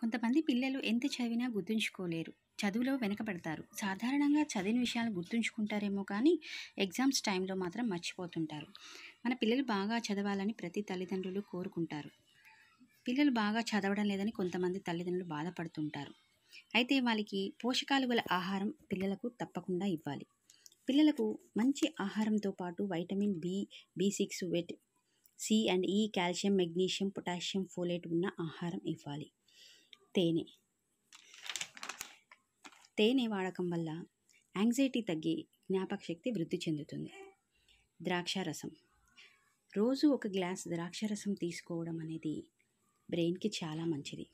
కొంతమంది పిల్లలు ఎంత చదివినా గుర్తుంచుకోలేరు చదువులో వెనకబడతారు సాధారణంగా చదివిన విషయాలు గుర్తుంచుకుంటారేమో కానీ ఎగ్జామ్స్ టైంలో మాత్రం మర్చిపోతుంటారు మన పిల్లలు బాగా చదవాలని ప్రతి తల్లిదండ్రులు కోరుకుంటారు పిల్లలు బాగా చదవడం లేదని కొంతమంది తల్లిదండ్రులు బాధపడుతుంటారు అయితే వాళ్ళకి పోషకాలు గల ఆహారం పిల్లలకు తప్పకుండా ఇవ్వాలి పిల్లలకు మంచి ఆహారంతో పాటు vitamin B B six with C and E calcium magnesium potassium folate ఉన్న ఆహారం ఇవ్వాలి తేనె తేనె వాడకం వల్ల యాంగ్జైటీ తగ్గి జ్ఞాపకశక్తి వృద్ధి చెందుతుంది ద్రాక్షారసం రోజు ఒక గ్లాస్ ద్రాక్షారసం తీసుకోవడం అనేది బ్రెయిన్కి చాలా మంచిది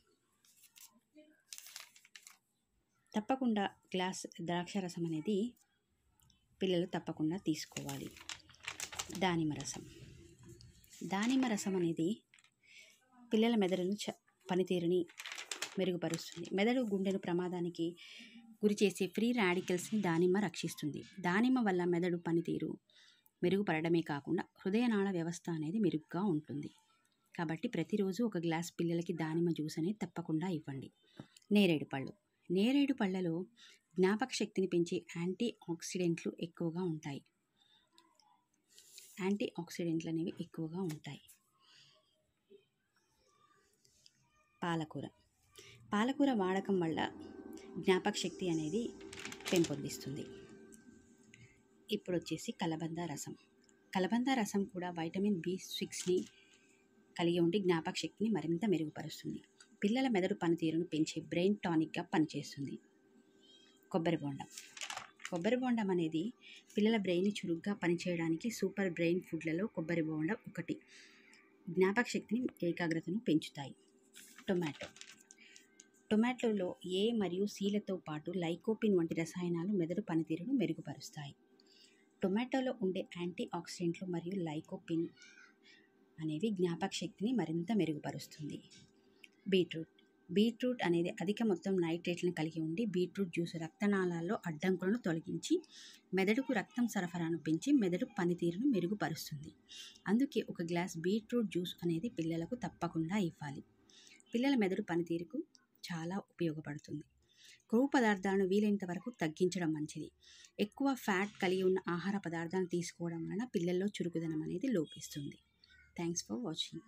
తప్పకుండా గ్లాస్ ద్రాక్షారసం అనేది పిల్లలు తప్పకుండా తీసుకోవాలి దానిమ్మ రసం దానిమ్మ రసం అనేది పిల్లల మెదడును చ పనితీరుని మెరుగుపరుస్తుంది మెదడు గుండెను ప్రమాదానికి గురి చేసే ఫ్రీ రాడికల్స్ని దానిమ్మ రక్షిస్తుంది దానిమ్మ వల్ల మెదడు పనితీరు మెరుగుపడమే కాకుండా హృదయనాళ వ్యవస్థ అనేది మెరుగ్గా ఉంటుంది కాబట్టి ప్రతిరోజు ఒక గ్లాస్ పిల్లలకి దానిమ్మ జ్యూస్ అనేది తప్పకుండా ఇవ్వండి నేరేడు పళ్ళు నేరేడు పళ్ళలో జ్ఞాపక శక్తిని పెంచే యాంటీ ఆక్సిడెంట్లు ఎక్కువగా ఉంటాయి యాంటీ ఆక్సిడెంట్లు అనేవి ఎక్కువగా ఉంటాయి పాలకూర పాలకూర వాడకం వల్ల జ్ఞాపక శక్తి అనేది పెంపొందిస్తుంది ఇప్పుడు వచ్చేసి కలబంద రసం కలబంద రసం కూడా వైటమిన్ బి సిక్స్ని కలిగి ఉండి జ్ఞాపక శక్తిని మరింత మెరుగుపరుస్తుంది పిల్లల మెదడు పనితీరును పెంచే బ్రెయిన్ టానిక్గా పనిచేస్తుంది కొబ్బరి బోండం కొబ్బరి బోండం అనేది పిల్లల బ్రెయిన్ చురుగ్గా పనిచేయడానికి సూపర్ బ్రెయిన్ ఫుడ్లలో కొబ్బరి బోండం ఒకటి జ్ఞాపక శక్తిని ఏకాగ్రతను పెంచుతాయి టొమాటో టొమాటోలో ఏ మరియు సీలతో పాటు లైకోపిన్ వంటి రసాయనాలు మెదడు పనితీరును మెరుగుపరుస్తాయి టొమాటోలో ఉండే యాంటీ ఆక్సిడెంట్లు మరియు లైకోపిన్ అనేవి జ్ఞాపక శక్తిని మరింత మెరుగుపరుస్తుంది బీట్రూట్ బీట్రూట్ అనేది అధిక మొత్తం నైట్రేట్లను కలిగి ఉండి బీట్రూట్ జ్యూస్ రక్తనాళాల్లో అడ్డంకులను తొలగించి మెదడుకు రక్తం సరఫరాను పెంచి మెదడు పనితీరును మెరుగుపరుస్తుంది అందుకే ఒక గ్లాస్ బీట్రూట్ జ్యూస్ అనేది పిల్లలకు తప్పకుండా ఇవ్వాలి పిల్లల మెదడు పనితీరుకు చాలా ఉపయోగపడుతుంది కొవ్వు పదార్థాలను వీలైనంత వరకు తగ్గించడం మంచిది ఎక్కువ ఫ్యాట్ కలిగి ఉన్న ఆహార పదార్థాలను తీసుకోవడం వలన పిల్లల్లో చురుకుదనం అనేది లోపిస్తుంది థ్యాంక్స్ ఫర్ వాచింగ్